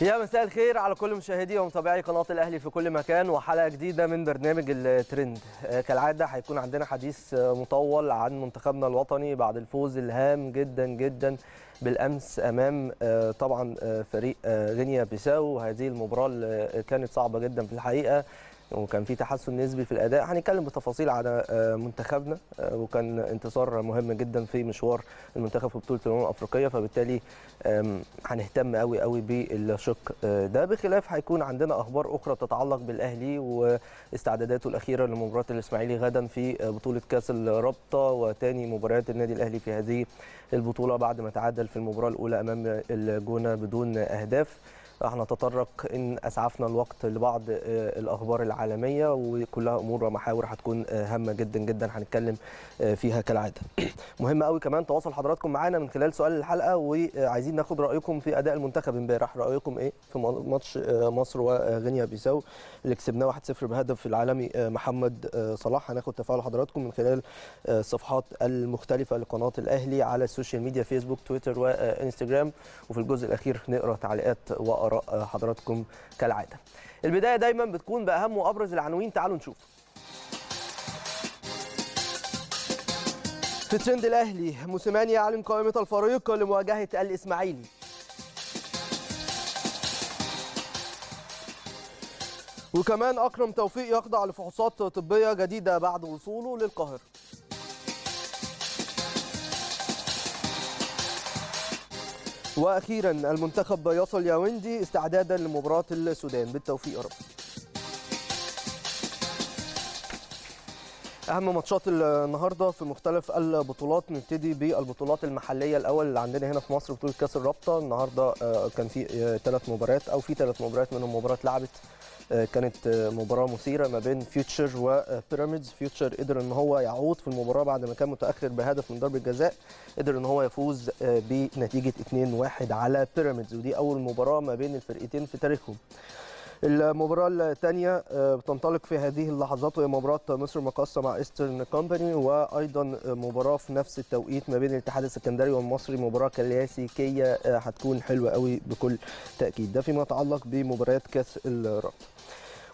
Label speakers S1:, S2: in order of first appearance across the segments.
S1: يا مساء الخير على كل مشاهدي ومتابعي قناه الاهلي في كل مكان وحلقه جديده من برنامج الترند آه، كالعاده هيكون عندنا حديث آه، مطول عن منتخبنا الوطني بعد الفوز الهام جدا جدا بالامس امام آه، طبعا فريق غينيا بيساو هذه المباراه اللي كانت صعبه جدا في الحقيقه وكان في تحسن نسبي في الاداء هنتكلم بتفاصيل على آه، منتخبنا آه، وكان انتصار مهم جدا في مشوار المنتخب في بطوله الامم الافريقيه فبالتالي هنهتم قوي قوي بالشق آه، ده بخلاف هيكون عندنا اخبار اخرى تتعلق بالاهلي واستعداداته الاخيره لمباراه الاسماعيلي غدا في بطوله كاس الرابطه وتاني مباريات النادي الاهلي في هذه البطوله بعد ما تعادل في المباراه الاولى امام الجونه بدون اهداف راح نتطرق ان اسعفنا الوقت لبعض آه، الاخبار العالميه وكلها امور ومحاور هتكون آه، هامه جدا جدا هنتكلم آه، فيها كالعاده. مهم قوي كمان تواصل حضراتكم معانا من خلال سؤال الحلقه وعايزين ناخد رايكم في اداء المنتخب امبارح رايكم ايه في ماتش مصر وغينيا بيساو اللي كسبناه 1-0 بهدف العالمي محمد صلاح هناخد تفاعل حضراتكم من خلال الصفحات المختلفه لقناه الاهلي على السوشيال ميديا فيسبوك تويتر وانستجرام وفي الجزء الاخير نقرا تعليقات وآراء آراء حضراتكم كالعادة البداية دايما بتكون بأهم وأبرز العناوين تعالوا نشوف في ترند الأهلي موسيماني يعلن قائمة الفريق لمواجهة الإسماعيلي وكمان أكرم توفيق يخضع لفحوصات طبية جديدة بعد وصوله للقاهرة واخيرا المنتخب يصل يا ويندي استعدادا لمباراه السودان بالتوفيق يا رب اهم ماتشات النهارده في مختلف البطولات نبتدي بالبطولات المحليه الاول اللي عندنا هنا في مصر بطوله كاس الرابطه النهارده آه، كان في ثلاث آه، مباريات او في ثلاث مباريات منهم مباراه لعبت آه، كانت آه، مباراه مثيره ما بين فيوتشر وبيراميدز فيوتشر قدر ان هو يعود في المباراه بعد ما كان متاخر بهدف من ضربه جزاء قدر ان هو يفوز آه، بنتيجه 2-1 على بيراميدز ودي اول مباراه ما بين الفرقتين في تاريخهم المباراة الثانية بتنطلق في هذه اللحظات وهي مباراة مصر مقاصة مع ايسترن كومباني وأيضا مباراة في نفس التوقيت ما بين الاتحاد السكندري والمصري مباراة كلاسيكية هتكون حلوة قوي بكل تأكيد ده فيما يتعلق بمباريات كأس الرابطة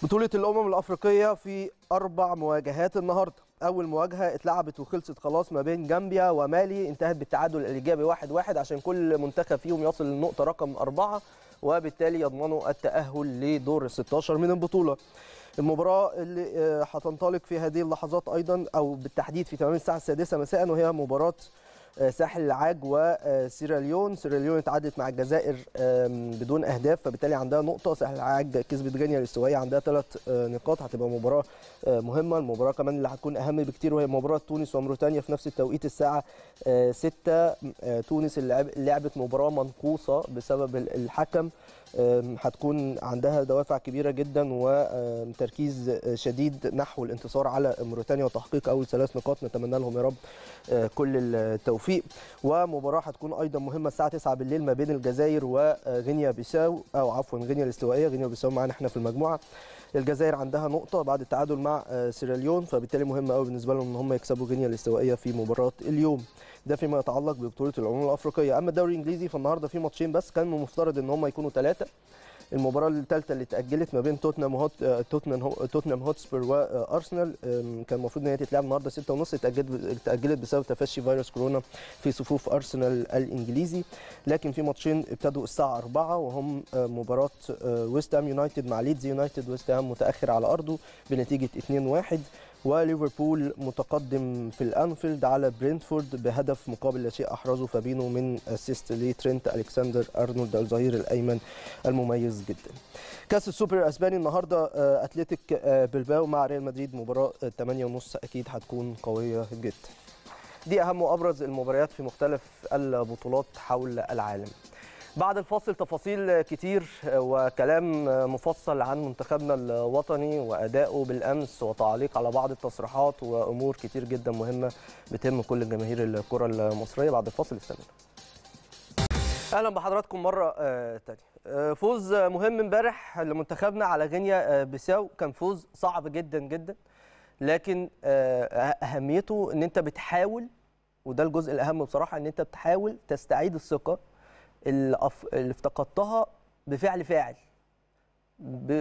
S1: بطولة الأمم الأفريقية في أربع مواجهات النهاردة أول مواجهة اتلعبت وخلصت خلاص ما بين جامبيا ومالي انتهت بالتعادل الإيجابي واحد واحد عشان كل منتخب فيهم يصل للنقطة رقم أربعة وبالتالي يضمنوا التأهل لدور 16 من البطولة المباراة اللي آه، هتنطلق في هذه اللحظات أيضا أو بالتحديد في تمام الساعة السادسة مساء وهي مباراة آه، ساحل العاج وسيراليون آه، سيراليون اتعدت مع الجزائر بدون اهداف فبالتالي عندها نقطه ساحل العاج كسبت غينيا الاستوائيه عندها ثلاث آه، نقاط هتبقى مباراه مهمه المباراه كمان اللي هتكون اهم بكتير وهي مباراه تونس وموريتانيا في نفس التوقيت الساعه 6 تونس اللي لعبت مباراه منقوصه بسبب الحكم هتكون عندها دوافع كبيره جدا وتركيز شديد نحو الانتصار على موريتانيا وتحقيق اول ثلاث نقاط نتمنى لهم يا رب كل التوفيق توفيق ومباراه هتكون ايضا مهمه الساعه 9 بالليل ما بين الجزائر وغينيا بيساو او عفوا غينيا الاستوائيه غينيا بيساو معانا احنا في المجموعه الجزائر عندها نقطه بعد التعادل مع آه، سيراليون فبالتالي مهم قوي بالنسبه لهم ان هم يكسبوا غينيا الاستوائيه في مباراه اليوم ده فيما يتعلق ببطوله الامم الافريقيه اما الدوري الانجليزي فالنهارده في ماتشين بس كان المفترض ان هم يكونوا ثلاثه المباراه الثالثه اللي اتاجلت ما بين توتنهام هوت توتنهام توتنهام هوتسبير وارسنال آه، كان المفروض ان هي تتلعب النهارده 6:30 اتاجلت اتاجلت بسبب تفشي فيروس كورونا في صفوف ارسنال الانجليزي لكن في ماتشين ابتدوا الساعه 4 وهم آه، مباراه آه، ويست هام يونايتد مع ليدز يونايتد ويست هام متاخر على ارضه بنتيجه 2-1 وليفربول متقدم في الانفيلد على برينتفورد بهدف مقابل لا شيء احرزه فابينو من اسيست لترينت الكسندر ارنولد الظهير الايمن المميز جدا. كاس السوبر الاسباني النهارده آه، اتلتيك آه، بلباو مع ريال مدريد مباراه 8:30 آه، اكيد هتكون قويه جدا. دي اهم وابرز المباريات في مختلف البطولات حول العالم. بعد الفاصل تفاصيل كتير وكلام مفصل عن منتخبنا الوطني وأدائه بالأمس وتعليق على بعض التصريحات وأمور كتير جدا مهمة بتهم كل جماهير الكرة المصرية بعد الفاصل استنونا اهلا بحضراتكم مره آه، تانية آه، فوز مهم امبارح لمنتخبنا على غينيا آه، بيساو كان فوز صعب جدا جدا لكن اهميته ان انت بتحاول وده الجزء الاهم بصراحه ان انت بتحاول تستعيد الثقه اللي, اللي افتقدتها بفعل فاعل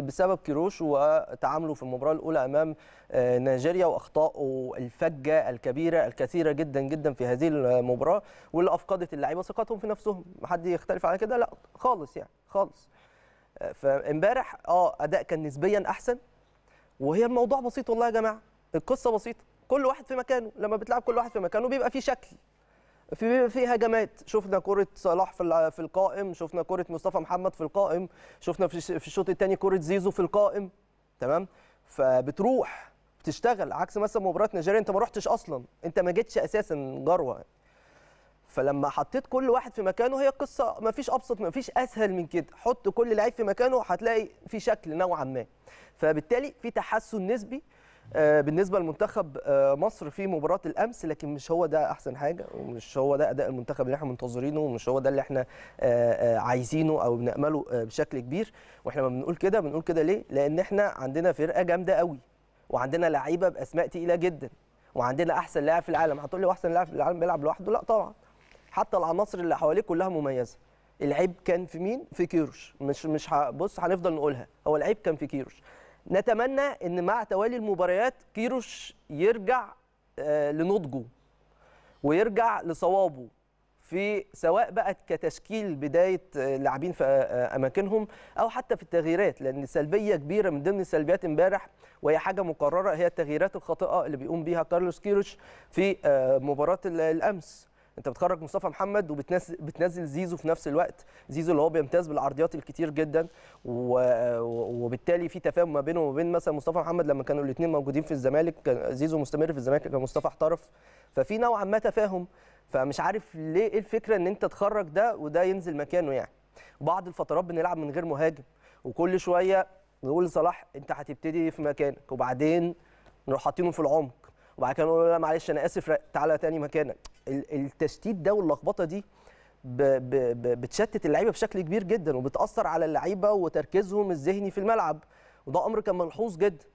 S1: بسبب كيروش وتعامله في المباراه الاولى امام آه، نيجيريا واخطائه الفجه الكبيره الكثيره جدا جدا في هذه المباراه واللي افقدت اللعيبه ثقتهم في نفسهم حد يختلف على كده لا خالص يعني خالص آه، فامبارح اه اداء كان نسبيا احسن وهي الموضوع بسيط والله يا جماعه القصه بسيطه كل واحد في مكانه لما بتلعب كل واحد في مكانه بيبقى في شكل في في هجمات شفنا كره صلاح في في القائم شفنا كره مصطفى محمد في القائم شفنا في الشوط الثاني كره زيزو في القائم تمام فبتروح بتشتغل عكس مثلا مباراه نيجيريا انت ما رحتش اصلا انت ما جيتش اساسا جروه فلما حطيت كل واحد في مكانه هي قصه ما فيش ابسط ما فيش اسهل من كده حط كل لعيب في مكانه هتلاقي في شكل نوعا ما فبالتالي في تحسن نسبي آه، بالنسبه لمنتخب آه، مصر في مباراه الامس لكن مش هو ده احسن حاجه ومش هو ده اداء المنتخب اللي احنا منتظرينه ومش هو ده اللي احنا آه، عايزينه او بنامله بشكل كبير واحنا ما بنقول كده بنقول كده ليه لان احنا عندنا فرقه جامده قوي وعندنا لعيبه باسماء تقيله جدا وعندنا احسن لاعب في العالم هتقول لي احسن لاعب في العالم بيلعب لوحده لا طبعا حتى العناصر اللي حواليه كلها مميزه العيب كان في مين في كيروش مش مش بص هنفضل نقولها هو العيب كان في كيروش نتمنى ان مع توالي المباريات كيروش يرجع آه، لنضجه ويرجع لصوابه في سواء بقت كتشكيل بدايه آه، اللاعبين في آه، اماكنهم او حتى في التغييرات لان سلبيه كبيره من ضمن سلبيات امبارح وهي حاجه مقرره هي التغييرات الخاطئه اللي بيقوم بيها كارلوس كيروش في مباراه الامس انت بتخرج مصطفى محمد وبتنزل بتنزل زيزو في نفس الوقت زيزو اللي هو بيمتاز بالعرضيات الكتير جدا وبالتالي في تفاهم ما بينه وما بين مثلا مصطفى محمد لما كانوا الاثنين موجودين في الزمالك كان زيزو مستمر في الزمالك كان مصطفى احترف ففي نوعا ما تفاهم فمش عارف ليه ايه الفكره ان انت تخرج ده وده ينزل مكانه يعني بعض الفترات بنلعب من غير مهاجم وكل شويه نقول لصلاح انت هتبتدي في مكانك وبعدين نروح حاطينه في العمق وبعد كده نقول له لا معلش انا اسف تعالى تاني مكانك التشتيت ده واللخبطه دي ب ب بتشتت اللعيبه بشكل كبير جدا وبتاثر على اللعيبه وتركيزهم الذهني في الملعب وده امر كان ملحوظ جدا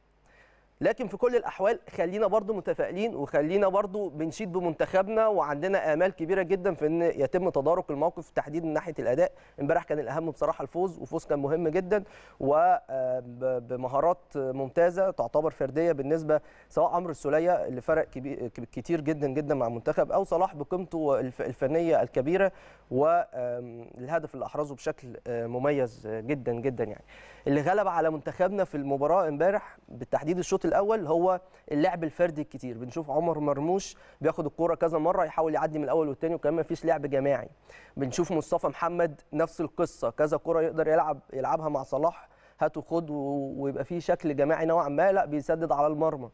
S1: لكن في كل الاحوال خلينا برضو متفائلين وخلينا برضو بنشيد بمنتخبنا وعندنا امال كبيره جدا في ان يتم تدارك الموقف تحديدا من ناحيه الاداء امبارح كان الاهم بصراحه الفوز وفوز كان مهم جدا وبمهارات آه، ممتازه تعتبر فرديه بالنسبه سواء عمرو السوليه اللي فرق كبير كتير جدا جدا مع المنتخب او صلاح بقيمته الفنيه الكبيره والهدف اللي احرزه بشكل آه، مميز جدا جدا يعني اللي غلب على منتخبنا في المباراه امبارح بالتحديد الشوط الاول هو اللعب الفردي الكتير بنشوف عمر مرموش بياخد الكوره كذا مره يحاول يعدي من الاول والثاني وكمان مفيش لعب جماعي بنشوف مصطفى محمد نفس القصه كذا كوره يقدر يلعب يلعبها مع صلاح هات وخد ويبقى في شكل جماعي نوعا ما لا بيسدد على المرمى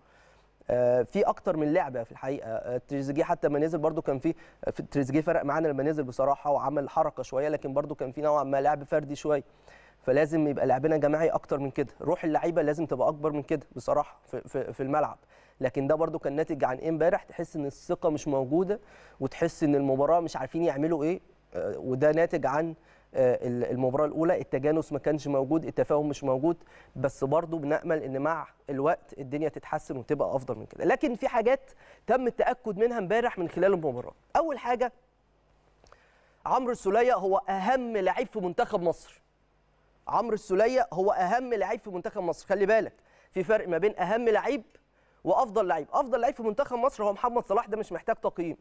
S1: آه، في اكتر من لعبه في الحقيقه آه، تريزيجيه حتى ما نزل برده كان في تريزيجيه فرق معانا لما نزل بصراحه وعمل حركه شويه لكن برده كان في نوعا ما لعب فردي شويه فلازم يبقى لعبنا جماعي اكتر من كده روح اللعيبه لازم تبقى اكبر من كده بصراحه في, في, في الملعب لكن ده برده كان ناتج عن ايه امبارح تحس ان الثقه مش موجوده وتحس ان المباراه مش عارفين يعملوا ايه آه، وده ناتج عن آه، المباراه الاولى التجانس ما كانش موجود التفاهم مش موجود بس برده بنامل ان مع الوقت الدنيا تتحسن وتبقى افضل من كده لكن في حاجات تم التاكد منها امبارح من خلال المباراه اول حاجه عمرو السوليه هو اهم لعيب في منتخب مصر عمرو السوليه هو اهم لعيب في منتخب مصر خلي بالك في فرق ما بين اهم لعيب وافضل لعيب افضل لعيب في منتخب مصر هو محمد صلاح ده مش محتاج تقييم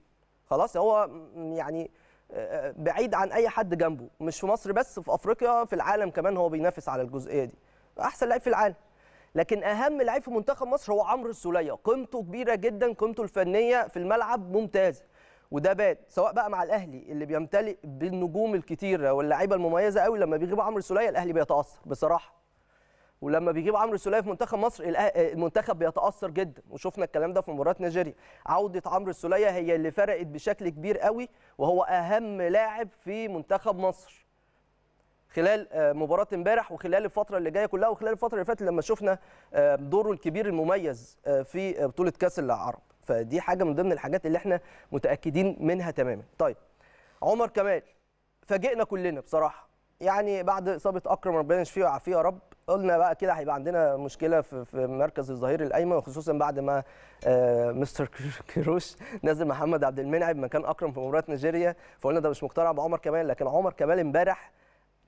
S1: خلاص هو يعني آه، آه، بعيد عن اي حد جنبه مش في مصر بس في افريقيا في العالم كمان هو بينافس على الجزئيه دي احسن لعيب في العالم لكن اهم لعيب في منتخب مصر هو عمرو السوليه قيمته كبيره جدا قيمته الفنيه في الملعب ممتازه وده بان سواء بقى مع الاهلي اللي بيمتلئ بالنجوم الكتيره واللعيبه المميزه قوي لما بيغيب عمرو سلية الاهلي بيتاثر بصراحه ولما بيجيب عمرو سلية في منتخب مصر المنتخب بيتاثر جدا وشفنا الكلام ده في مباراه نيجيريا عوده عمرو سلية هي اللي فرقت بشكل كبير قوي وهو اهم لاعب في منتخب مصر خلال آه، مباراه امبارح وخلال الفتره اللي جايه كلها وخلال الفتره اللي فاتت لما شفنا آه، دوره الكبير المميز آه، في بطوله كاس العرب فدي حاجه من ضمن الحاجات اللي احنا متاكدين منها تماما طيب عمر كمال فاجئنا كلنا بصراحه يعني بعد اصابه اكرم ربنا يشفيه ويعافيه يا رب قلنا بقى كده هيبقى عندنا مشكله في في مركز الظهير الايمن وخصوصا بعد ما آه، مستر كيروش نزل محمد عبد المنعم مكان اكرم في مباراه نيجيريا فقلنا ده مش مقتنع بعمر كمال لكن عمر كمال امبارح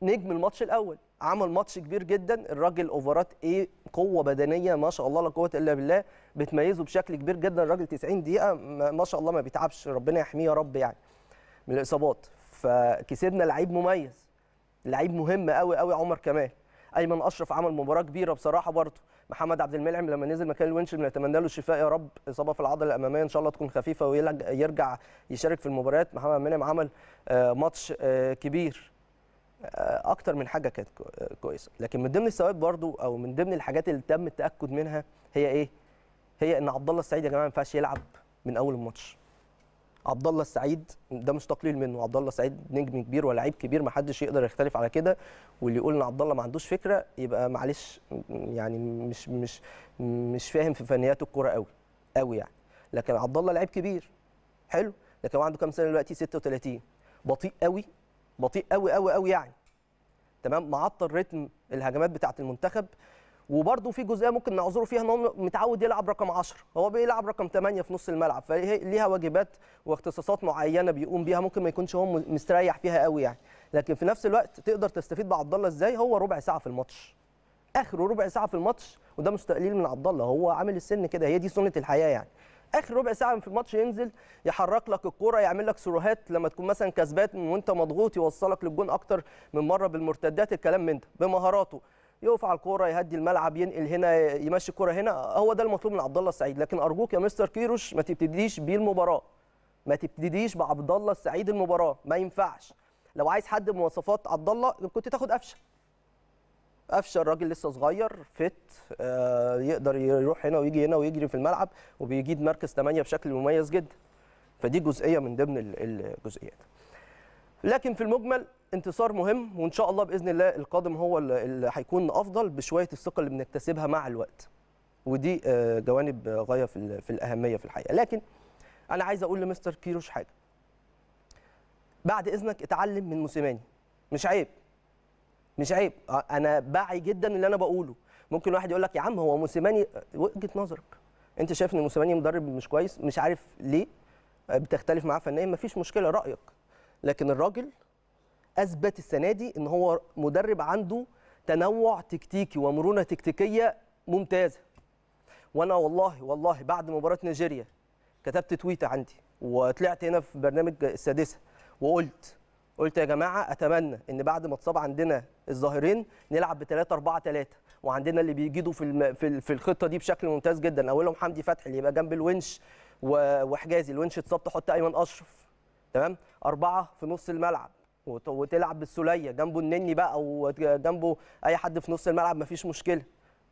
S1: نجم الماتش الاول عمل ماتش كبير جدا الراجل اوفرات ايه قوه بدنيه ما شاء الله لا قوه الا بالله بتميزه بشكل كبير جدا الراجل 90 دقيقه ما شاء الله ما بيتعبش ربنا يحميه يا رب يعني من الاصابات فكسبنا لعيب مميز لعيب مهم قوي قوي عمر كمال ايمن اشرف عمل مباراه كبيره بصراحه برضه محمد عبد المنعم لما نزل مكان الونش بنتمنى له الشفاء يا رب اصابه في العضله الاماميه ان شاء الله تكون خفيفه ويرجع يشارك في المباريات محمد عبد المنعم عمل آه، ماتش آه، كبير آه، اكتر من حاجه كانت آه، كويسه لكن من ضمن الثوابت برضو او من ضمن الحاجات اللي تم التاكد منها هي ايه هي ان عبد الله السعيد يا جماعه ما ينفعش يلعب من اول الماتش عبد الله السعيد ده مش تقليل منه عبد الله السعيد نجم كبير ولاعيب كبير ما حدش يقدر يختلف على كده واللي يقول ان عبد الله ما عندوش فكره يبقى معلش يعني مش مش مش فاهم في فنيات الكوره قوي قوي يعني لكن عبد الله لعيب كبير حلو لكن هو عنده كام سنه دلوقتي 36 بطيء قوي بطيء قوي قوي قوي يعني تمام معطل رتم الهجمات بتاعه المنتخب وبرده في جزئيه ممكن نعذره فيها ان هو متعود يلعب رقم 10 هو بيلعب رقم 8 في نص الملعب فليها واجبات واختصاصات معينه بيقوم بيها ممكن ما يكونش هو مستريح فيها قوي يعني لكن في نفس الوقت تقدر تستفيد بعبد الله ازاي هو ربع ساعه في الماتش اخره ربع ساعه في الماتش وده مش تقليل من عبد الله هو عامل السن كده هي دي سنه الحياه يعني اخر ربع ساعه في الماتش ينزل يحرك لك الكوره يعمل لك سروهات لما تكون مثلا كسبان وانت مضغوط يوصلك للجون اكتر من مره بالمرتدات الكلام من ده بمهاراته يقف على الكوره يهدي الملعب ينقل هنا يمشي الكوره هنا هو ده المطلوب من عبد الله السعيد لكن ارجوك يا مستر كيروش ما تبتديش بيه المباراه ما تبتديش بعبد الله السعيد المباراه ما ينفعش لو عايز حد بمواصفات عبد الله كنت تاخد قفشه قفشه الراجل لسه صغير فت آه، يقدر يروح هنا ويجي هنا ويجري في الملعب وبيجيد مركز 8 بشكل مميز جدا فدي جزئيه من ضمن الجزئيات لكن في المجمل انتصار مهم وان شاء الله باذن الله القادم هو اللي هيكون افضل بشويه الثقه اللي بنكتسبها مع الوقت ودي آه، جوانب غايه في الاهميه في الحقيقه لكن انا عايز اقول لمستر كيروش حاجه بعد اذنك اتعلم من موسيماني مش عيب مش عيب آه، انا باعي جدا اللي انا بقوله ممكن واحد يقول لك يا عم هو موسيماني آه، وجهه نظرك انت شايف ان موسيماني مدرب مش كويس مش عارف ليه آه، بتختلف معاه فنيا مفيش مشكله رايك لكن الراجل اثبت السنه دي ان هو مدرب عنده تنوع تكتيكي ومرونه تكتيكيه ممتازه وانا والله والله بعد مباراه نيجيريا كتبت تويته عندي وطلعت هنا في برنامج السادسه وقلت قلت يا جماعه اتمنى ان بعد ما اتصاب عندنا الظاهرين نلعب ب 3 4 3 وعندنا اللي بيجيدوا في في الخطه دي بشكل ممتاز جدا اولهم حمدي فتحي اللي يبقى جنب الونش وحجازي الونش اتصاب تحط ايمن اشرف تمام اربعه في نص الملعب وتلعب بالسوليه جنبه النني بقى وجنبه اي حد في نص الملعب مفيش مشكله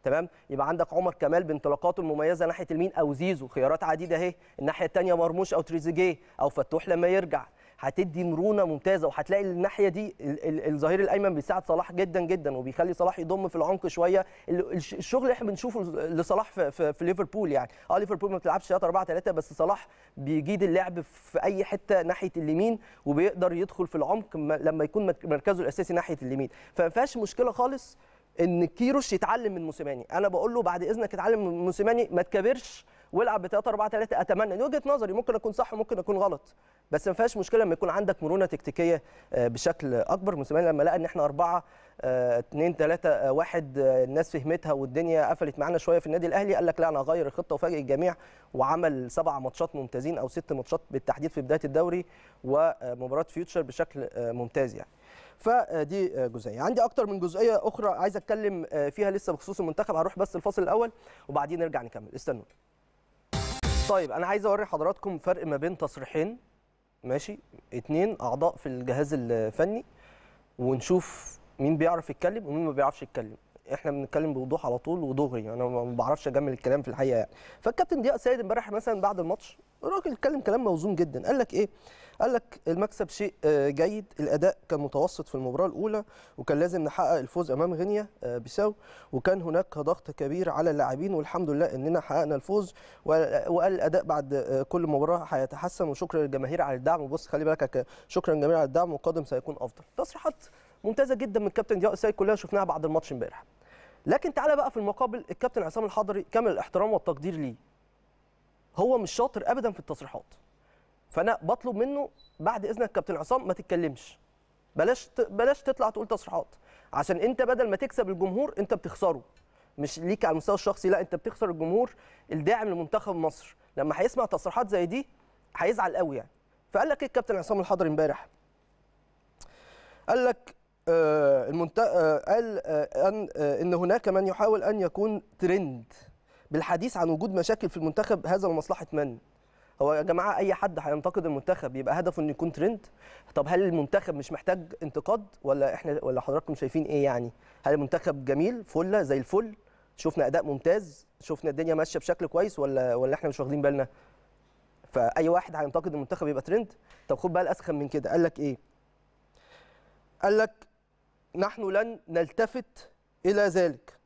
S1: تمام يبقى عندك عمر كمال بانطلاقاته المميزه ناحيه اليمين او زيزو خيارات عديده اهي الناحيه الثانيه مرموش او تريزيجيه او فتوح لما يرجع هتدي مرونه ممتازه وهتلاقي الناحيه دي الظهير الايمن بيساعد صلاح جدا جدا وبيخلي صلاح يضم في العمق شويه الشغل اللي احنا بنشوفه لصلاح في, ليفربول يعني اه ليفربول ما بتلعبش 3 4 3 بس صلاح بيجيد اللعب في اي حته ناحيه اليمين وبيقدر يدخل في العمق لما يكون مركزه الاساسي ناحيه اليمين فما فيهاش مشكله خالص ان كيروش يتعلم من موسيماني انا بقول له بعد اذنك اتعلم من موسيماني ما تكبرش والعب ب 3 4 3 اتمنى من وجهه نظري ممكن اكون صح وممكن اكون غلط بس ما فيهاش مشكله لما يكون عندك مرونه تكتيكيه آه، بشكل اكبر موسيماني لما لقى ان احنا اربعه 2 3 1 الناس فهمتها والدنيا قفلت معانا شويه في النادي الاهلي قال لك لا انا هغير الخطه وفاجئ الجميع وعمل سبع ماتشات ممتازين او ست ماتشات بالتحديد في بدايه الدوري ومباراه آه، فيوتشر بشكل آه، ممتاز يعني فدي جزئيه عندي اكتر من جزئيه اخرى عايز اتكلم فيها لسه بخصوص المنتخب هروح بس الفصل الاول وبعدين نرجع نكمل استنوا طيب انا عايز اوري حضراتكم فرق ما بين تصريحين ماشي اتنين اعضاء في الجهاز الفني ونشوف مين بيعرف يتكلم ومين ما بيعرفش يتكلم احنا بنتكلم بوضوح على طول ودغري انا ما بعرفش اجمل الكلام في الحقيقه يعني فالكابتن ضياء سيد امبارح مثلا بعد الماتش الراجل اتكلم كلام موزون جدا قال لك ايه قال لك المكسب شيء آه، جيد الاداء كان متوسط في المباراه الاولى وكان لازم نحقق الفوز امام غينيا آه، بيساو وكان هناك ضغط كبير على اللاعبين والحمد لله اننا حققنا الفوز وقال الاداء بعد آه، كل مباراه هيتحسن وشكرا للجماهير على الدعم وبص خلي بالك شكرا للجماهير على الدعم والقادم سيكون افضل تصريحات ممتازه جدا من كابتن ضياء السيد كلها شفناها بعد الماتش امبارح لكن تعالى بقى في المقابل الكابتن عصام الحضري كامل الاحترام والتقدير ليه هو مش شاطر ابدا في التصريحات فانا بطلب منه بعد اذنك كابتن عصام ما تتكلمش بلاش بلاش تطلع تقول تصريحات عشان انت بدل ما تكسب الجمهور انت بتخسره مش ليك على المستوى الشخصي لا انت بتخسر الجمهور الداعم لمنتخب مصر لما هيسمع تصريحات زي دي هيزعل قوي يعني فقال لك ايه الكابتن عصام الحضري امبارح قال لك آه، المنتخب آه، قال آه، ان ان هناك من يحاول ان يكون ترند بالحديث عن وجود مشاكل في المنتخب هذا لمصلحه من؟ هو يا جماعه اي حد هينتقد المنتخب يبقى هدفه انه يكون ترند طب هل المنتخب مش محتاج انتقاد ولا احنا ولا حضراتكم شايفين ايه يعني هل المنتخب جميل فله زي الفل شفنا اداء ممتاز شفنا الدنيا ماشيه بشكل كويس ولا ولا احنا مش واخدين بالنا فاي واحد هينتقد المنتخب يبقى ترند طب خد بقى الاسخن من كده قال لك ايه قال لك نحن لن نلتفت إلى ذلك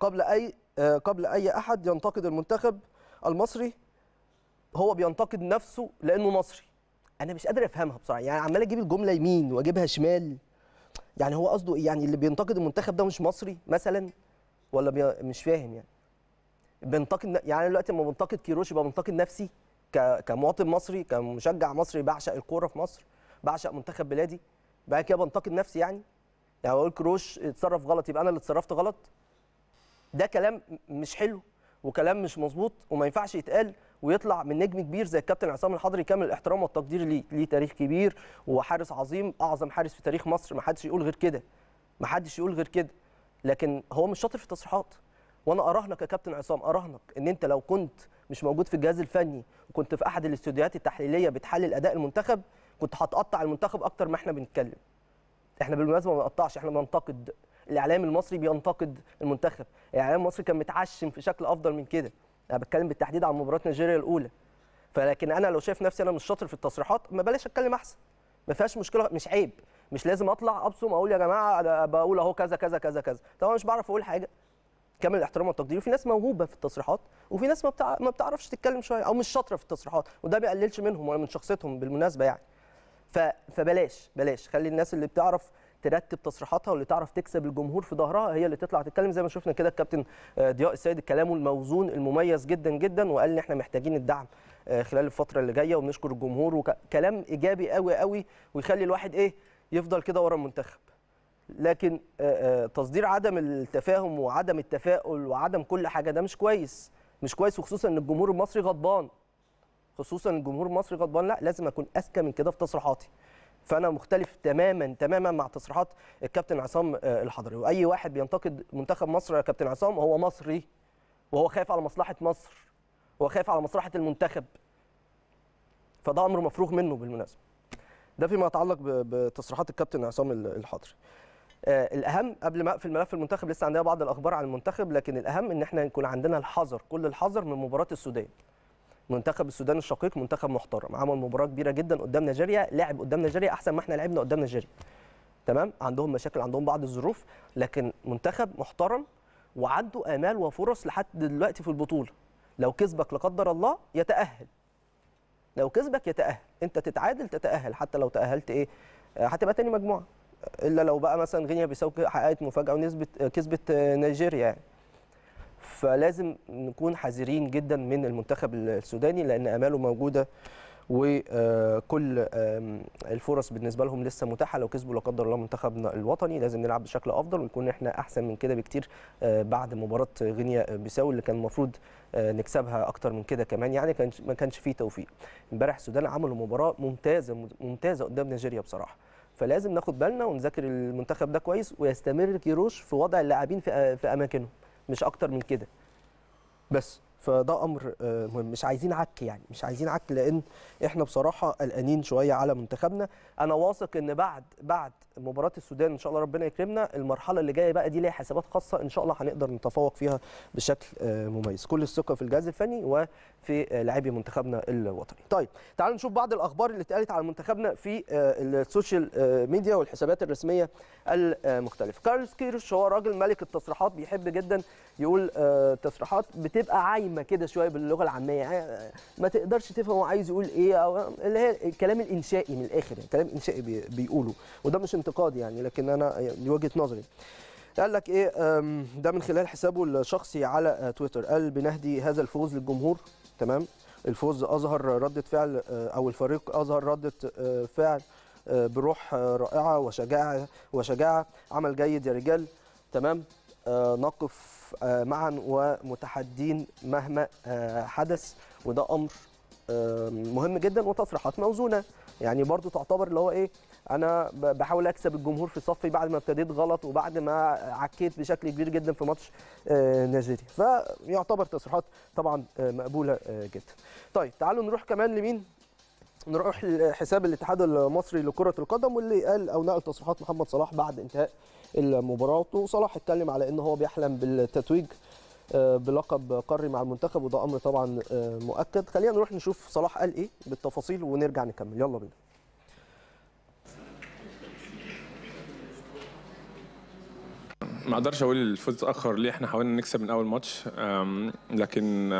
S1: قبل أي آه، قبل أي أحد ينتقد المنتخب المصري هو بينتقد نفسه لأنه مصري أنا مش قادر أفهمها بصراحة يعني عمال أجيب الجملة يمين وأجيبها شمال يعني هو قصده إيه يعني اللي بينتقد المنتخب ده مش مصري مثلا ولا بي... مش فاهم يعني بنتقد يعني دلوقتي لما بنتقد كيروش يبقى بنتقد نفسي ك... كمواطن مصري كمشجع مصري بعشق الكوره في مصر بعشق منتخب بلادي بقى كده بنتقد نفسي يعني يعني اقول كروش اتصرف غلط يبقى انا اللي اتصرفت غلط ده كلام مش حلو وكلام مش مظبوط وما ينفعش يتقال ويطلع من نجم كبير زي الكابتن عصام الحضري كامل الاحترام والتقدير ليه ليه تاريخ كبير وحارس عظيم اعظم حارس في تاريخ مصر ما حدش يقول غير كده ما حدش يقول غير كده لكن هو مش شاطر في التصريحات وانا اراهنك يا كابتن عصام اراهنك ان انت لو كنت مش موجود في الجهاز الفني وكنت في احد الاستوديوهات التحليليه بتحلل اداء المنتخب كنت هتقطع المنتخب اكتر ما احنا بنتكلم احنا بالمناسبه ما بنقطعش احنا بننتقد الاعلام المصري بينتقد المنتخب الاعلام المصري كان متعشم في شكل افضل من كده انا بتكلم بالتحديد عن مباراه نيجيريا الاولى فلكن انا لو شايف نفسي انا مش شاطر في التصريحات ما بلاش اتكلم احسن ما فيهاش مشكله مش عيب مش لازم اطلع ابصم اقول يا جماعه انا بقول اهو كذا كذا كذا كذا طبعا مش بعرف اقول حاجه كامل الاحترام والتقدير وفي ناس موهوبه في التصريحات وفي ناس ما, بتعرفش تتكلم شويه او مش شاطره في التصريحات وده بيقللش منهم ولا من شخصيتهم بالمناسبه يعني فبلاش بلاش خلي الناس اللي بتعرف ترتب تصريحاتها واللي تعرف تكسب الجمهور في ظهرها هي اللي تطلع تتكلم زي ما شفنا كده الكابتن آه، ضياء السيد كلامه الموزون المميز جدا جدا وقال ان احنا محتاجين الدعم آه، خلال الفتره اللي جايه وبنشكر الجمهور وكلام ايجابي قوي قوي ويخلي الواحد ايه يفضل كده ورا المنتخب لكن آه، تصدير عدم التفاهم وعدم التفاؤل وعدم كل حاجه ده مش كويس مش كويس وخصوصا ان الجمهور المصري غضبان خصوصا الجمهور المصري غضبان لا لازم اكون اذكى من كده في تصريحاتي فانا مختلف تماما تماما مع تصريحات الكابتن عصام آه، الحضري واي واحد بينتقد منتخب مصر يا كابتن عصام هو مصري وهو خايف على مصلحه مصر وهو خايف على مصلحه المنتخب فده امر مفروغ منه بالمناسبه ده فيما يتعلق بتصريحات الكابتن عصام الحضري آه، الاهم قبل ما اقفل ملف المنتخب لسه عندنا بعض الاخبار عن المنتخب لكن الاهم ان احنا يكون عندنا الحذر كل الحذر من مباراه السودان منتخب السودان الشقيق منتخب محترم عمل مباراه كبيره جدا قدام نيجيريا لعب قدام نيجيريا احسن ما احنا لعبنا قدام نيجيريا تمام عندهم مشاكل عندهم بعض الظروف لكن منتخب محترم وعنده امال وفرص لحد دلوقتي في البطوله لو كسبك لا قدر الله يتاهل لو كسبك يتاهل انت تتعادل تتاهل حتى لو تاهلت ايه آه، هتبقى تاني مجموعه الا لو بقى مثلا غينيا بيساو حققت مفاجاه ونسبه آه، كسبت آه، نيجيريا يعني فلازم نكون حذرين جدا من المنتخب السوداني لان اماله موجوده وكل الفرص بالنسبه لهم لسه متاحه لو كسبوا لا قدر الله منتخبنا الوطني لازم نلعب بشكل افضل ونكون احنا احسن من كده بكتير آه، بعد مباراه غينيا بيساو اللي كان المفروض آه، نكسبها اكتر من كده كمان يعني كان ما كانش فيه توفيق امبارح السودان عملوا مباراه ممتازه ممتازه قدام نيجيريا بصراحه فلازم ناخد بالنا ونذاكر المنتخب ده كويس ويستمر كيروش في وضع اللاعبين في آه، اماكنهم مش اكتر من كده بس فده امر آه، مهم مش عايزين عك يعني مش عايزين عك لان احنا بصراحه قلقانين شويه على منتخبنا انا واثق ان بعد بعد مباراه السودان ان شاء الله ربنا يكرمنا المرحله اللي جايه بقى دي ليها حسابات خاصه ان شاء الله هنقدر نتفوق فيها بشكل آه، مميز كل الثقه في الجهاز الفني وفي لاعبي منتخبنا الوطني طيب تعالوا نشوف بعض الاخبار اللي اتقالت على منتخبنا في آه، السوشيال ميديا والحسابات الرسميه المختلفه كارلوس كيروش هو راجل ملك التصريحات بيحب جدا يقول آه، تصريحات بتبقى عايمه كده شويه باللغه العاميه آه، آه، ما تقدرش تفهم هو عايز يقول ايه او اللي هي الكلام الانشائي من الاخر يعني كلام انشائي بيقوله وده مش انتقاد يعني لكن انا لوجهه وجهه نظري قال لك ايه ده من خلال حسابه الشخصي على تويتر قال بنهدي هذا الفوز للجمهور تمام الفوز اظهر رده فعل او الفريق اظهر رده فعل بروح رائعه وشجاعه وشجاعه عمل جيد يا رجال تمام نقف آه، معا ومتحدين مهما آه، حدث وده امر آه، مهم جدا وتصريحات موزونه يعني برضو تعتبر اللي هو ايه انا بحاول اكسب الجمهور في صفي بعد ما ابتديت غلط وبعد ما عكيت بشكل كبير جدا في ماتش نيجيريا فيعتبر تصريحات طبعا مقبوله جدا طيب تعالوا نروح كمان لمين نروح لحساب الاتحاد المصري لكرة القدم واللي قال أو نقل تصريحات محمد صلاح بعد انتهاء المباراة وصلاح اتكلم على ان هو بيحلم بالتتويج آه، بلقب قاري مع المنتخب وده امر طبعا آه، مؤكد خلينا نروح نشوف صلاح قال ايه بالتفاصيل ونرجع نكمل يلا بينا ما اقدرش اقول الفوز اتاخر ليه احنا حاولنا نكسب من اول ماتش لكن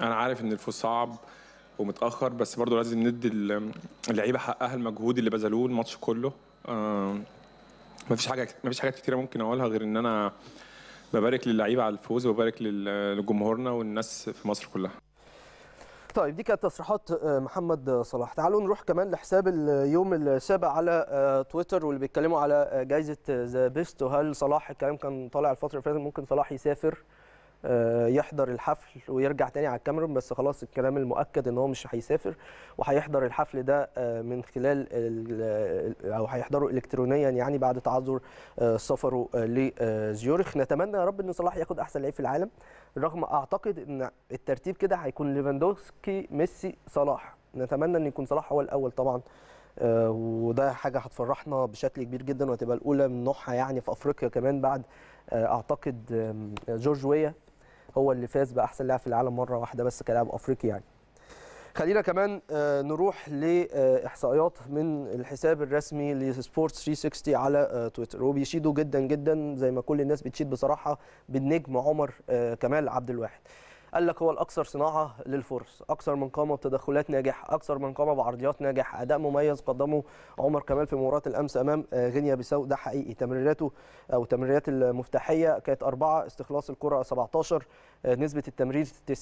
S1: انا عارف ان الفوز صعب ومتاخر بس برضه لازم ندي اللعيبه حقها المجهود اللي بذلوه الماتش كله آه ما فيش حاجه ما فيش حاجات كتيره ممكن اقولها غير ان انا ببارك للعيبه على الفوز وببارك لجمهورنا والناس في مصر كلها طيب دي كانت تصريحات آه، محمد صلاح تعالوا نروح كمان لحساب اليوم السابع على آه، تويتر واللي بيتكلموا على آه، جائزه ذا بيست وهل صلاح الكلام كان طالع الفتره اللي فاتت ممكن صلاح يسافر آه، يحضر الحفل ويرجع تاني على الكاميرون بس خلاص الكلام المؤكد ان هو مش هيسافر وهيحضر الحفل ده آه، من خلال او هيحضره الكترونيا يعني بعد تعذر آه، سفره لزيورخ نتمنى يا رب ان صلاح ياخد احسن لعيب في العالم رغم اعتقد ان الترتيب كده هيكون ليفاندوفسكي ميسي صلاح نتمنى ان يكون صلاح هو الاول طبعا وده حاجه هتفرحنا بشكل كبير جدا وهتبقى الاولى من نوعها يعني في افريقيا كمان بعد اعتقد جورج ويا هو اللي فاز باحسن لاعب في العالم مره واحده بس كلاعب افريقي يعني خلينا كمان آه، نروح لاحصائيات من الحساب الرسمي لسبورتس 360 على آه، تويتر وبيشيدوا جدا جدا زي ما كل الناس بتشيد بصراحه بالنجم عمر آه، كمال عبد الواحد قال لك هو الاكثر صناعه للفرص اكثر من قامه بتدخلات ناجحه اكثر من قامه بعرضيات ناجحه اداء مميز قدمه عمر كمال في مباراه الامس امام آه، غينيا بيساو ده حقيقي تمريراته او تمريرات المفتاحيه كانت اربعه استخلاص الكره 17 آه، نسبه التمرير 90%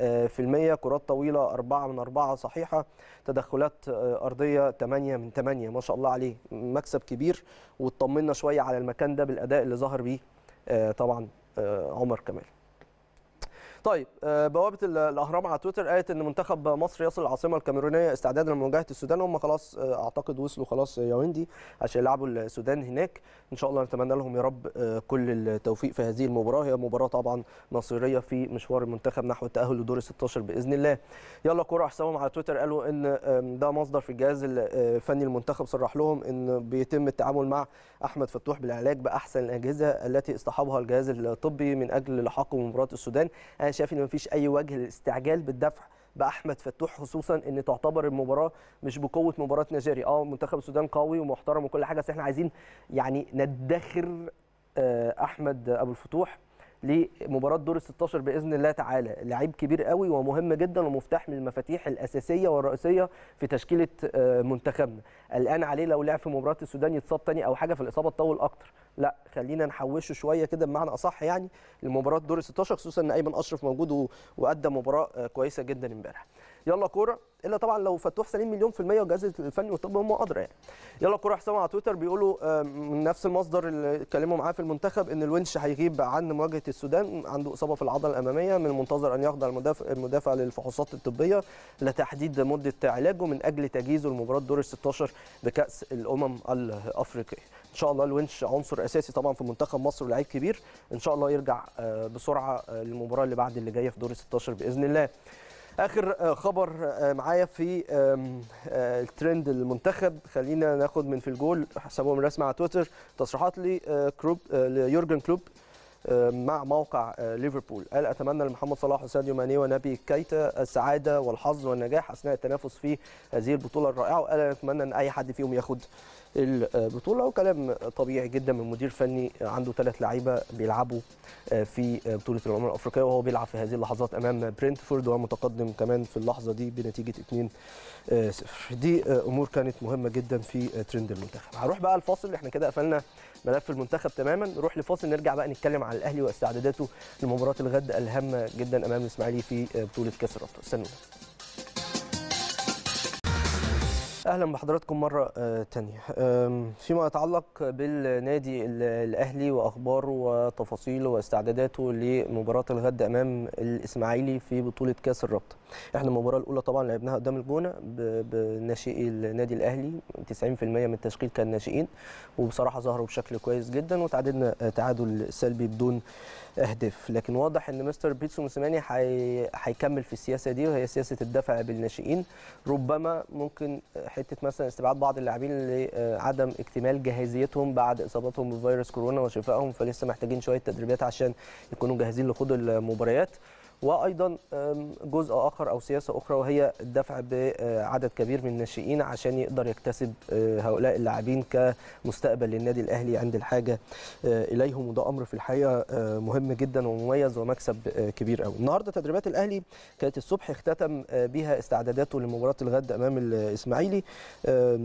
S1: آه، كرات طويله 4 من 4 صحيحه تدخلات ارضيه 8 من 8 ما شاء الله عليه مكسب كبير واطمنا شويه على المكان ده بالاداء اللي ظهر بيه طبعا عمر كمال طيب آه، بوابه الاهرام على تويتر قالت ان منتخب مصر يصل العاصمه الكاميرونيه استعدادا لمواجهه السودان هم خلاص آه، اعتقد وصلوا خلاص يا ويندي عشان يلعبوا السودان هناك ان شاء الله نتمنى لهم يا رب آه، كل التوفيق في هذه المباراه هي مباراه طبعا مصيريه في مشوار المنتخب نحو التاهل لدور 16 باذن الله يلا كوره حسابهم على تويتر قالوا ان ده مصدر في الجهاز الفني المنتخب صرح لهم ان بيتم التعامل مع احمد فتوح بالعلاج باحسن الاجهزه التي اصطحبها الجهاز الطبي من اجل لحاقه بمباراه السودان شايف ان مفيش اي وجه للاستعجال بالدفع باحمد فتوح خصوصا ان تعتبر المباراه مش بقوه مباراه نيجيريا اه منتخب السودان قوي ومحترم وكل حاجه بس احنا عايزين يعني ندخر آه، احمد ابو الفتوح لمباراه دور ال 16 باذن الله تعالى لعيب كبير قوي ومهم جدا ومفتاح من المفاتيح الاساسيه والرئيسيه في تشكيله آه، منتخبنا الان عليه لو لعب في مباراه السودان يتصاب تاني او حاجه فالاصابه تطول اكتر لا خلينا نحوشه شويه كده بمعنى اصح يعني لمباراه دور ال 16 خصوصا ان ايمن اشرف موجود وادى مباراه آه، كويسه جدا امبارح يلا كوره الا طبعا لو فتوح سليم مليون في الميه وجهاز الفني والطب هم ادرى يعني يلا كوره حسام على تويتر بيقولوا آه، من نفس المصدر اللي اتكلموا معاه في المنتخب ان الونش هيغيب عن مواجهه السودان عنده اصابه في العضله الاماميه من المنتظر ان يخضع المدافع, المدافع للفحوصات الطبيه لتحديد مده علاجه من اجل تجهيزه لمباراه دور ال 16 بكاس الامم الافريقيه ان شاء الله الونش عنصر اساسي طبعا في منتخب مصر ولاعيب كبير ان شاء الله يرجع آه، بسرعه آه، للمباراه اللي بعد اللي جايه في دور 16 باذن الله اخر آه، خبر معايا في الترند المنتخب خلينا ناخد من في الجول حسابهم الرسمي على تويتر تصريحات كروب ليورجن كلوب مع موقع ليفربول قال اتمنى لمحمد صلاح وساديو ماني ونبي كايتا السعاده والحظ والنجاح اثناء التنافس في هذه البطوله الرائعه وقال اتمنى ان اي حد فيهم ياخد البطوله وكلام طبيعي جدا من مدير فني عنده ثلاث لعيبه بيلعبوا آه، في بطوله الامم الافريقيه وهو بيلعب في هذه اللحظات امام برينتفورد ومتقدم كمان في اللحظه دي بنتيجه 2 0 آه، دي آه، امور كانت مهمه جدا في ترند المنتخب هنروح بقى الفاصل احنا كده قفلنا ملف المنتخب تماما نروح لفاصل نرجع بقى نتكلم على الاهلي واستعداداته لمباراه الغد الهامه جدا امام الاسماعيلي في بطوله كاس الابطال استنونا اهلا بحضراتكم مره آه، تانية فيما يتعلق بالنادي الاهلي واخباره وتفاصيله واستعداداته لمباراه الغد امام الاسماعيلي في بطوله كاس الرابطه احنا المباراه الاولى طبعا لعبناها قدام الجونه بناشئي النادي الاهلي 90% من التشكيل كان ناشئين وبصراحه ظهروا بشكل كويس جدا وتعادلنا آه، تعادل سلبي بدون اهداف لكن واضح ان مستر بيتسو موسيماني هيكمل في السياسه دي وهي سياسه الدفع بالناشئين ربما ممكن حته مثلا استبعاد بعض اللاعبين لعدم اكتمال جاهزيتهم بعد اصابتهم بفيروس كورونا وشفائهم فلسه محتاجين شويه تدريبات عشان يكونوا جاهزين لخوض المباريات وايضا جزء اخر او سياسه اخرى وهي الدفع بعدد كبير من الناشئين عشان يقدر يكتسب آه، هؤلاء اللاعبين كمستقبل للنادي الاهلي عند الحاجه آه، اليهم وده امر في الحقيقه آه، مهم جدا ومميز ومكسب كبير قوي النهارده تدريبات الاهلي كانت الصبح اختتم بها استعداداته لمباراه الغد امام الاسماعيلي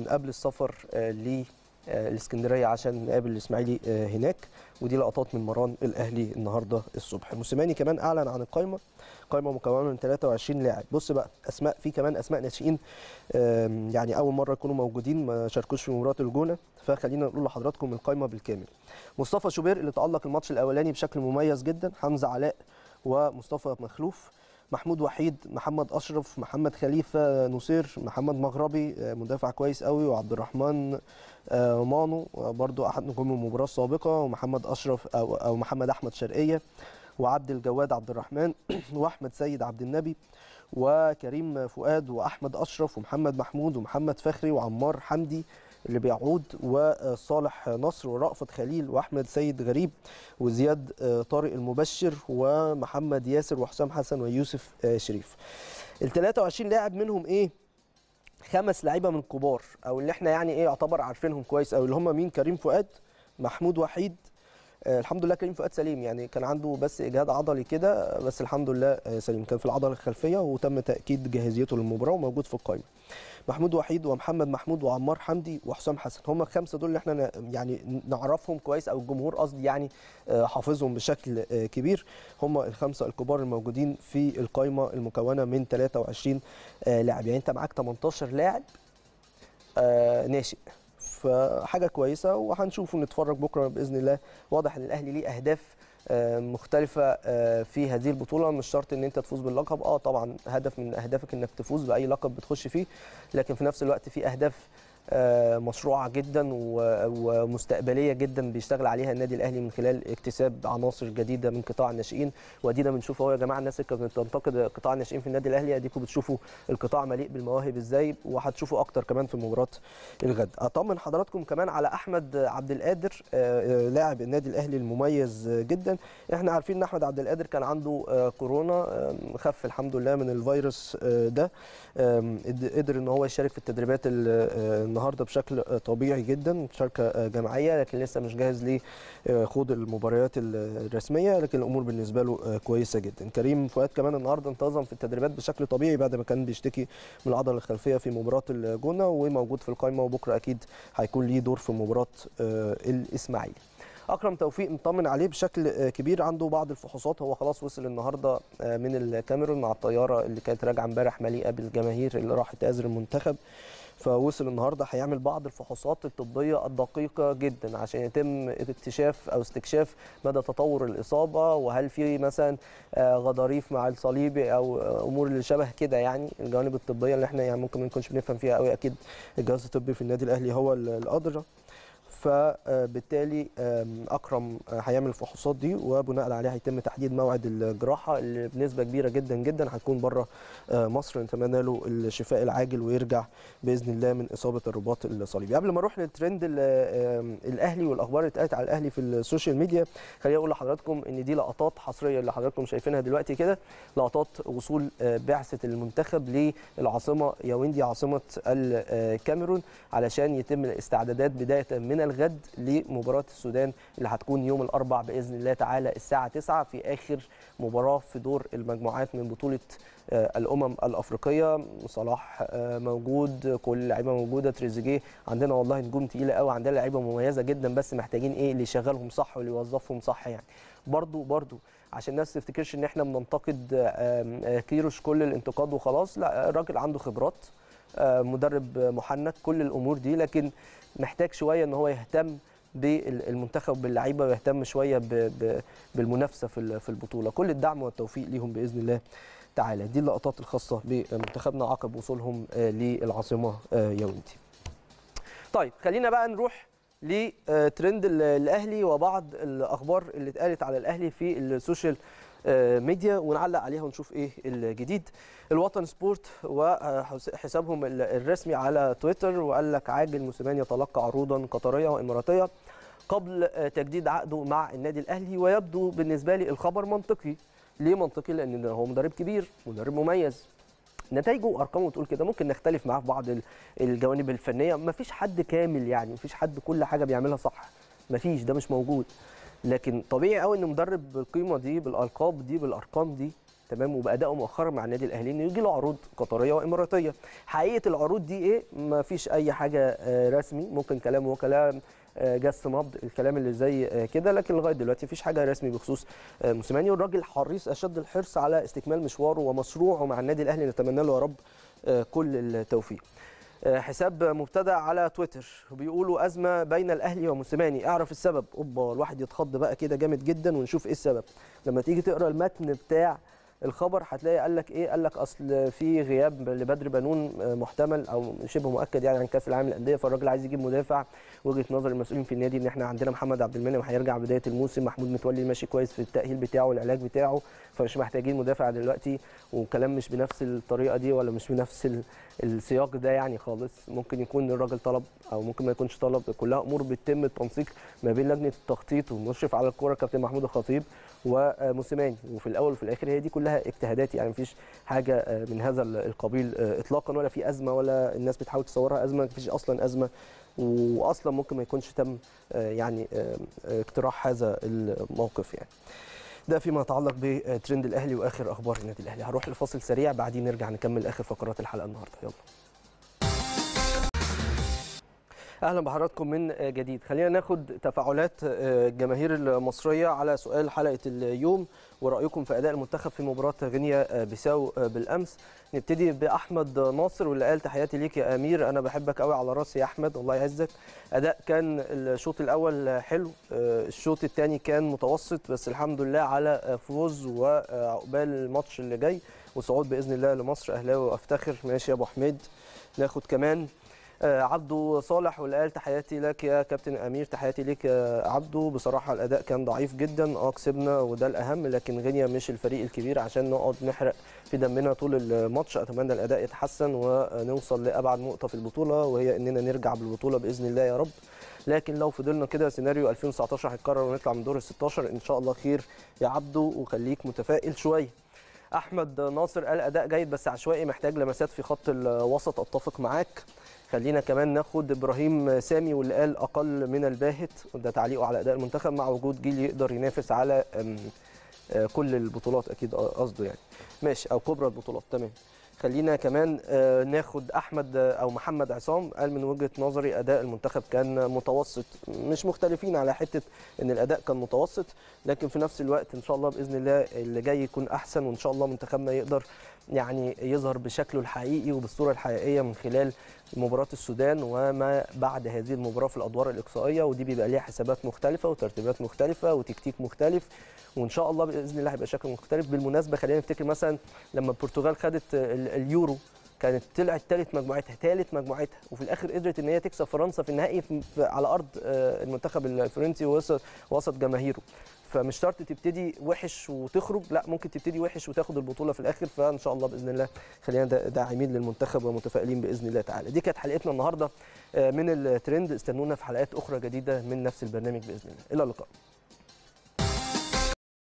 S1: قبل السفر للاسكندريه عشان نقابل الاسماعيلي هناك ودي لقطات من مران الاهلي النهارده الصبح موسيماني كمان اعلن عن القائمه قائمه مكونه من 23 لاعب بص بقى اسماء في كمان اسماء ناشئين يعني اول مره يكونوا موجودين ما شاركوش في مباراه الجونه فخلينا نقول لحضراتكم القائمه بالكامل مصطفى شوبير اللي تالق الماتش الاولاني بشكل مميز جدا حمزه علاء ومصطفى مخلوف محمود وحيد محمد اشرف محمد خليفه نصير محمد مغربي آه، مدافع كويس قوي وعبد الرحمن آه، مانو آه، برضو احد نجوم المباراه السابقه ومحمد اشرف او او محمد احمد شرقيه وعبد الجواد عبد الرحمن واحمد سيد عبد النبي وكريم فؤاد واحمد اشرف ومحمد محمود ومحمد فخري وعمار حمدي اللي بيعود وصالح نصر ورأفت خليل وأحمد سيد غريب وزياد آه، طارق المبشر ومحمد ياسر وحسام حسن ويوسف آه، شريف ال 23 لاعب منهم ايه خمس لعيبه من كبار او اللي احنا يعني ايه يعتبر عارفينهم كويس او اللي هم مين كريم فؤاد محمود وحيد آه، الحمد لله كريم فؤاد سليم يعني كان عنده بس اجهاد عضلي كده آه، بس الحمد لله آه، سليم كان في العضله الخلفيه وتم تاكيد جاهزيته للمباراه وموجود في القائمه محمود وحيد ومحمد محمود وعمار حمدي وحسام حسن هم الخمسه دول اللي احنا يعني نعرفهم كويس او الجمهور قصدي يعني حافظهم بشكل كبير هم الخمسه الكبار الموجودين في القائمه المكونه من 23 لاعب يعني انت معاك 18 لاعب ناشئ فحاجه كويسه وهنشوف ونتفرج بكره باذن الله واضح ان الاهلي ليه اهداف آه، مختلفة آه، في هذه البطولة مش شرط ان انت تفوز باللقب اه طبعا هدف من اهدافك انك تفوز بأي لقب بتخش فيه لكن في نفس الوقت في اهداف آه، مشروعه جدا ومستقبليه جدا بيشتغل عليها النادي الاهلي من خلال اكتساب عناصر جديده من قطاع الناشئين وادينا بنشوف اهو يا جماعه الناس اللي كانت بتنتقد قطاع الناشئين في النادي الاهلي اديكم بتشوفوا القطاع مليء بالمواهب ازاي وهتشوفوا اكتر كمان في مباراه الغد اطمن حضراتكم كمان على احمد عبد القادر آه، آه، لاعب النادي الاهلي المميز جدا احنا عارفين ان احمد عبد القادر كان عنده كورونا خف الحمد لله من الفيروس ده قدر ان هو يشارك في التدريبات النهارده بشكل طبيعي جدا شركه جماعيه لكن لسه مش جاهز لخوض المباريات الرسميه لكن الامور بالنسبه له كويسه جدا كريم فؤاد كمان النهارده انتظم في التدريبات بشكل طبيعي بعد ما كان بيشتكي من العضله الخلفيه في مباراه الجونه وموجود في القائمه وبكره اكيد هيكون ليه دور في مباراه الاسماعيلي اكرم توفيق نطمن عليه بشكل كبير عنده بعض الفحوصات هو خلاص وصل النهارده من الكاميرون مع الطياره اللي كانت راجعه امبارح مليئه بالجماهير اللي راحت ازر المنتخب فوصل النهارده هيعمل بعض الفحوصات الطبيه الدقيقه جدا عشان يتم اكتشاف او استكشاف مدى تطور الاصابه وهل في مثلا آه، غضاريف مع الصليبي او آه، امور اللي شبه كده يعني الجوانب الطبيه اللي احنا يعني ممكن ما نكونش بنفهم فيها قوي اكيد الجهاز الطبي في النادي الاهلي هو الادرى فبالتالي اكرم آه، هيعمل الفحوصات دي وبناء عليها هيتم تحديد موعد الجراحه اللي بنسبه كبيره جدا جدا هتكون بره آه، مصر نتمنى له الشفاء العاجل ويرجع باذن الله من اصابه الرباط الصليبي قبل ما اروح للترند الاهلي والاخبار اللي اتقالت على الاهلي في السوشيال ميديا خليني اقول لحضراتكم ان دي لقطات حصريه اللي حضراتكم شايفينها دلوقتي كده لقطات وصول آه، بعثه المنتخب للعاصمه ياوندي عاصمه الكاميرون علشان يتم الاستعدادات بدايه من الغ... غد لمباراه السودان اللي هتكون يوم الاربع باذن الله تعالى الساعه 9 في اخر مباراه في دور المجموعات من بطوله آه، الامم الافريقيه صلاح آه، موجود كل لعيبه موجوده تريزيجيه عندنا والله نجوم تقيله قوي عندنا لعيبه مميزه جدا بس محتاجين ايه اللي يشغلهم صح واللي يوظفهم صح يعني برضو برضو عشان الناس ما تفتكرش ان احنا بننتقد آه، كيروش كل الانتقاد وخلاص لا الراجل عنده خبرات مدرب محنك كل الامور دي لكن محتاج شويه ان هو يهتم بالمنتخب باللعيبه ويهتم شويه بالمنافسه في البطوله كل الدعم والتوفيق ليهم باذن الله تعالى دي اللقطات الخاصه بمنتخبنا عقب وصولهم آه، للعاصمه آه، يوندي طيب خلينا بقى نروح لترند الاهلي وبعض الاخبار اللي اتقالت على الاهلي في السوشيال آه، ميديا ونعلق عليها ونشوف ايه الجديد الوطن سبورت وحسابهم الرسمي على تويتر وقال لك عاجل موسيماني يتلقى عروضا قطريه واماراتيه قبل آه، تجديد عقده مع النادي الاهلي ويبدو بالنسبه لي الخبر منطقي ليه منطقي لان هو مدرب كبير مدرب مميز نتائجه وارقامه تقول كده ممكن نختلف معاه في بعض الجوانب الفنيه مفيش حد كامل يعني مفيش حد كل حاجه بيعملها صح مفيش ده مش موجود لكن طبيعي قوي ان مدرب بالقيمه دي بالالقاب دي بالارقام دي تمام وبادائه مؤخرا مع النادي الاهلي انه يجي له عروض قطريه واماراتيه حقيقه العروض دي ايه ما فيش اي حاجه آه، رسمي ممكن كلام جس نبض آه، الكلام اللي زي آه، كده لكن لغايه دلوقتي مفيش حاجه رسمي بخصوص موسيماني والراجل حريص اشد الحرص على استكمال مشواره ومشروعه مع النادي الاهلي نتمنى له يا رب كل التوفيق آه، حساب مبتدا على تويتر بيقولوا ازمه بين الاهلي وموسيماني اعرف السبب اوبا الواحد يتخض بقى كده جامد جدا ونشوف ايه السبب لما تيجي تقرا المتن بتاع الخبر هتلاقي قال لك ايه قال لك اصل في غياب لبدر بنون آه، محتمل او شبه مؤكد يعني عن كاس العالم للانديه فالراجل عايز يجيب مدافع وجهه نظر المسؤولين في النادي ان احنا عندنا محمد عبد المنعم هيرجع بدايه الموسم محمود متولي ماشي كويس في التاهيل بتاعه والعلاج بتاعه فمش محتاجين مدافع دلوقتي وكلام مش بنفس الطريقه دي ولا مش بنفس السياق ده يعني خالص ممكن يكون الراجل طلب او ممكن ما يكونش طلب كلها امور بتتم التنسيق ما بين لجنه التخطيط والمشرف على الكوره كابتن محمود الخطيب وموسيماني وفي الاول وفي الاخر هي دي كلها اجتهادات يعني مفيش حاجه آه، من هذا القبيل آه، اطلاقا ولا في ازمه ولا الناس بتحاول تصورها ازمه مفيش اصلا ازمه واصلا ممكن ما يكونش تم آه، يعني اقتراح هذا الموقف يعني ده فيما يتعلق بترند الاهلي واخر اخبار النادي الاهلي هروح لفاصل سريع بعدين نرجع نكمل اخر فقرات الحلقه النهارده يلا اهلا بحضراتكم من جديد خلينا ناخد تفاعلات آه، الجماهير المصريه على سؤال حلقه اليوم ورايكم في اداء المنتخب في مباراه غينيا آه، بيساو آه، بالامس نبتدي باحمد ناصر واللي قال تحياتي ليك يا امير انا بحبك قوي على راسي يا احمد الله يعزك اداء كان الشوط الاول حلو الشوط الثاني كان متوسط بس الحمد لله على فوز وعقبال الماتش اللي جاي وصعود باذن الله لمصر اهلاوي وافتخر ماشي يا ابو حميد ناخد كمان آه، عبده صالح والقال تحياتي لك يا كابتن امير تحياتي ليك يا عبده بصراحه الاداء كان ضعيف جدا اه كسبنا وده الاهم لكن غينيا مش الفريق الكبير عشان نقعد نحرق في دمنا طول الماتش اتمنى الاداء يتحسن ونوصل لابعد نقطه في البطوله وهي اننا نرجع بالبطوله باذن الله يا رب لكن لو فضلنا كده سيناريو 2019 هيتكرر ونطلع من دور ال 16 ان شاء الله خير يا عبده وخليك متفائل شويه احمد ناصر قال اداء جيد بس عشوائي محتاج لمسات في خط الوسط اتفق معاك خلينا كمان ناخد ابراهيم سامي واللي قال اقل من الباهت وده تعليقه على اداء المنتخب مع وجود جيل يقدر ينافس على أه، كل البطولات اكيد قصده يعني ماشي او كبرى البطولات تمام خلينا كمان أه، ناخد احمد او محمد عصام قال من وجهه نظري اداء المنتخب كان متوسط مش مختلفين على حته ان الاداء كان متوسط لكن في نفس الوقت ان شاء الله باذن الله اللي جاي يكون احسن وان شاء الله منتخبنا يقدر يعني يظهر بشكله الحقيقي وبالصوره الحقيقيه من خلال مباراه السودان وما بعد هذه المباراه في الادوار الاقصائيه ودي بيبقى ليها حسابات مختلفه وترتيبات مختلفه وتكتيك مختلف وان شاء الله باذن الله هيبقى شكل مختلف بالمناسبه خلينا نفتكر مثلا لما البرتغال خدت اليورو كانت طلعت ثالث مجموعتها ثالث مجموعتها وفي الاخر قدرت ان هي تكسب فرنسا في النهائي على ارض آه، المنتخب الفرنسي وسط وسط جماهيره فمش شرط تبتدي وحش وتخرج لا ممكن تبتدي وحش وتاخد البطوله في الاخر فان شاء الله باذن الله خلينا داعمين للمنتخب ومتفائلين باذن الله تعالى دي كانت حلقتنا النهارده آه، من الترند استنونا في حلقات اخرى جديده من نفس البرنامج باذن الله الى اللقاء